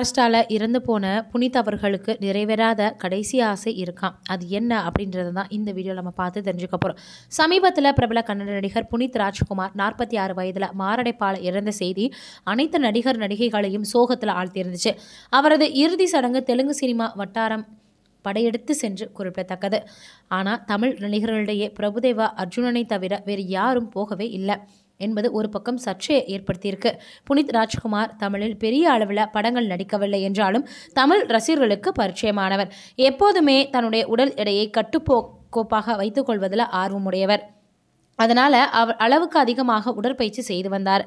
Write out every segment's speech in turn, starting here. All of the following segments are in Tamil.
மகாராஷ்டிராவில் இறந்து போன புனித் அவர்களுக்கு நிறைவேறாத கடைசி ஆசை இருக்கான் அது என்ன அப்படின்றத தான் இந்த வீடியோ நம்ம பார்த்து தெரிஞ்சுக்க போகிறோம் சமீபத்தில் பிரபல கன்னட நடிகர் புனித் ராஜ்குமார் நாற்பத்தி ஆறு வயதில் மாரடைப்பால் இறந்த செய்தி அனைத்து நடிகர் நடிகைகளையும் சோகத்தில் ஆழ்த்தியிருந்துச்சு அவரது இறுதி சடங்கு தெலுங்கு சினிமா வட்டாரம் படையெடுத்து சென்று குறிப்பிடத்தக்கது ஆனால் தமிழ் நடிகர்களிடையே பிரபுதேவா அர்ஜுனனை தவிர வேறு யாரும் போகவே இல்லை என்பது ஒரு பக்கம் சர்ச்சையை ஏற்படுத்தியிருக்கு புனித் ராஜ்குமார் தமிழில் பெரிய அளவில் படங்கள் நடிக்கவில்லை என்றாலும் தமிழ் ரசிகர்களுக்கு பரிச்சயமானவர் எப்போதுமே தன்னுடைய உடல் எடையை கட்டுப்போ கோப்பாக வைத்துக்கொள்வதில் ஆர்வமுடையவர் அதனால் அவர் அளவுக்கு அதிகமாக உடற்பயிற்சி செய்து வந்தார்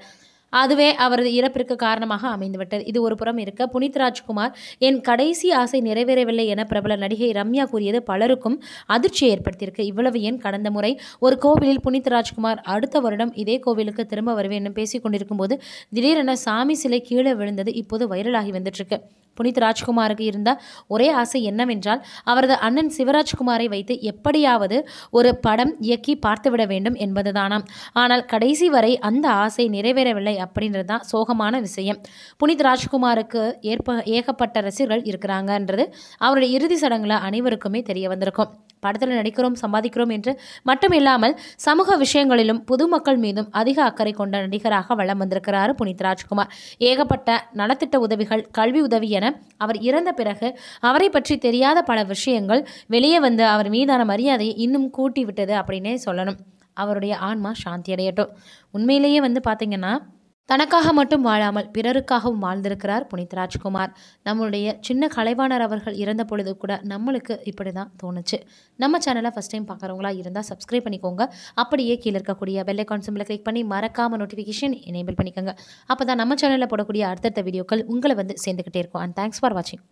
அதுவே அவரது இறப்பிற்கு காரணமாக அமைந்துவிட்டது இது ஒரு புறம் இருக்க புனித் ராஜ்குமார் என் கடைசி ஆசை நிறைவேறவில்லை என பிரபல நடிகை ரம்யா கூறியது பலருக்கும் அதிர்ச்சியை ஏற்படுத்தியிருக்கு இவ்வளவு ஏன் கடந்த முறை ஒரு கோவிலில் புனித் ராஜ்குமார் அடுத்த வருடம் இதே கோவிலுக்கு திரும்ப வருவேன் என்று பேசிக் கொண்டிருக்கும் போது திடீரென சாமி சிலை கீழே விழுந்தது இப்போது வைரலாகி வந்துட்டுருக்கு புனித் ராஜ்குமாருக்கு இருந்த ஒரே ஆசை என்னவென்றால் அவரது அண்ணன் சிவராஜ்குமாரை வைத்து எப்படியாவது ஒரு படம் இயக்கி பார்த்துவிட வேண்டும் என்பதுதானாம் ஆனால் கடைசி வரை அந்த ஆசை நிறைவேறவில்லை அப்படின்றது தான் சோகமான விஷயம் புனித் ராஜ்குமாருக்கு ஏற்ப ஏகப்பட்ட ரசிகர்கள் இருக்கிறாங்கன்றது அவருடைய இறுதி சடங்குல அனைவருக்குமே தெரிய வந்திருக்கும் படத்தில் நடிக்கிறோம் சம்பாதிக்கிறோம் என்று மட்டுமில்லாமல் சமூக விஷயங்களிலும் பொதுமக்கள் மீதும் அதிக அக்கறை கொண்ட நடிகராக வளம் வந்திருக்கிறார் புனித் ராஜ்குமார் ஏகப்பட்ட நலத்திட்ட உதவிகள் கல்வி உதவி என அவர் இறந்த பிறகு அவரை பற்றி தெரியாத பல விஷயங்கள் வெளியே வந்து அவர் மீதான மரியாதையை இன்னும் கூட்டி விட்டது அப்படின்னே சொல்லணும் அவருடைய ஆன்மா சாந்தி அடையட்டும் உண்மையிலேயே வந்து பார்த்திங்கன்னா தனக்காக மட்டும் வாழாமல் பிறருக்காகவும் வாழ்ந்திருக்கிறார் புனித் ராஜ்குமார் நம்மளுடைய சின்ன கலைவாணர் அவர்கள் இறந்த பொழுது கூட நம்மளுக்கு இப்படி தான் தோணுச்சு நம்ம சேனலை ஃபஸ்ட் டைம் பார்க்குறவங்களா இருந்தால் சப்ஸ்கிரைப் பண்ணிக்கோங்க அப்படியே கீழே இருக்கக்கூடிய பெல்லைக்கான் சிம்பிளை கிளிக் பண்ணி மறக்காமல் நோட்டிஃபிகேஷன் எனேபிள் பண்ணிக்கோங்க அப்போ தான் நம்ம சேனலில் போடக்கூடிய அடுத்தடுத்த வீடியோக்கள் உங்களை வந்து சேர்ந்துக்கிட்டே இருக்கும் அண்ட் தேங்க்ஸ் ஃபார் வாட்சிங்